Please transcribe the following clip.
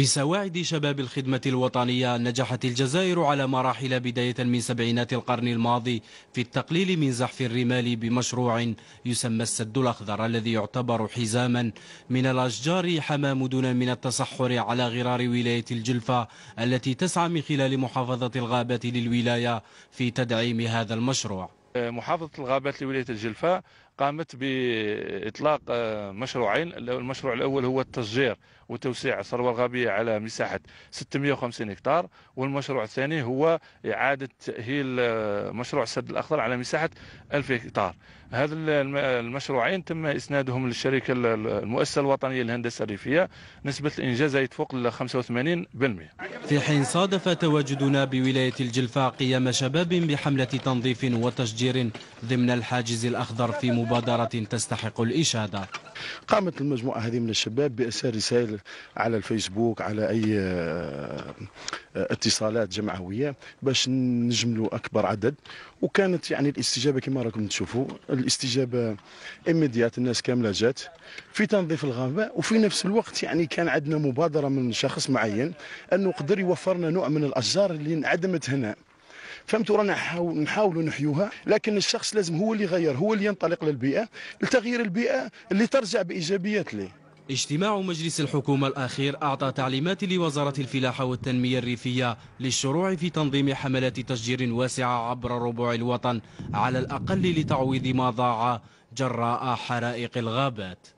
بسواعد شباب الخدمة الوطنية نجحت الجزائر على مراحل بداية من سبعينات القرن الماضي في التقليل من زحف الرمال بمشروع يسمى السد الأخضر الذي يعتبر حزاما من الأشجار حمى مدن من التصحر على غرار ولاية الجلفة التي تسعى من خلال محافظة الغابات للولاية في تدعيم هذا المشروع محافظة الغابات لولاية الجلفة قامت بإطلاق آه، مشروعين المشروع الأول هو التشجير وتوسيع الثروة الغابية على مساحة 650 هكتار والمشروع الثاني هو إعادة تأهيل آه، مشروع السد الأخضر على مساحة 1000 هكتار هذا المشروعين تم إسنادهم للشركة المؤسسة الوطنية للهندسة الريفية نسبة الإنجاز يتفوق ل 85% في حين صادف تواجدنا بولاية الجلفة قيام شباب بحملة تنظيف وتشجير ضمن الحاجز الأخضر في مبارك مبادرة تستحق الإشادة قامت المجموعة هذه من الشباب بإرسال رسائل على الفيسبوك على أي آه، اتصالات جمعوية باش نجملوا أكبر عدد وكانت يعني الاستجابة كما راكم تشوفوا الاستجابة إميديات الناس كاملة جات في تنظيف الغابة وفي نفس الوقت يعني كان عندنا مبادرة من شخص معين أنه قدر يوفرنا نوع من الأشجار اللي انعدمت هنا فهمتوا رانا نحاولوا نحيوها لكن الشخص لازم هو اللي يغير هو اللي ينطلق للبيئه لتغيير البيئه اللي ترجع بايجابيات ليه اجتماع مجلس الحكومة الأخير أعطى تعليمات لوزارة الفلاحة والتنمية الريفية للشروع في تنظيم حملات تشجير واسعة عبر ربوع الوطن على الأقل لتعويض ما ضاع جراء حرائق الغابات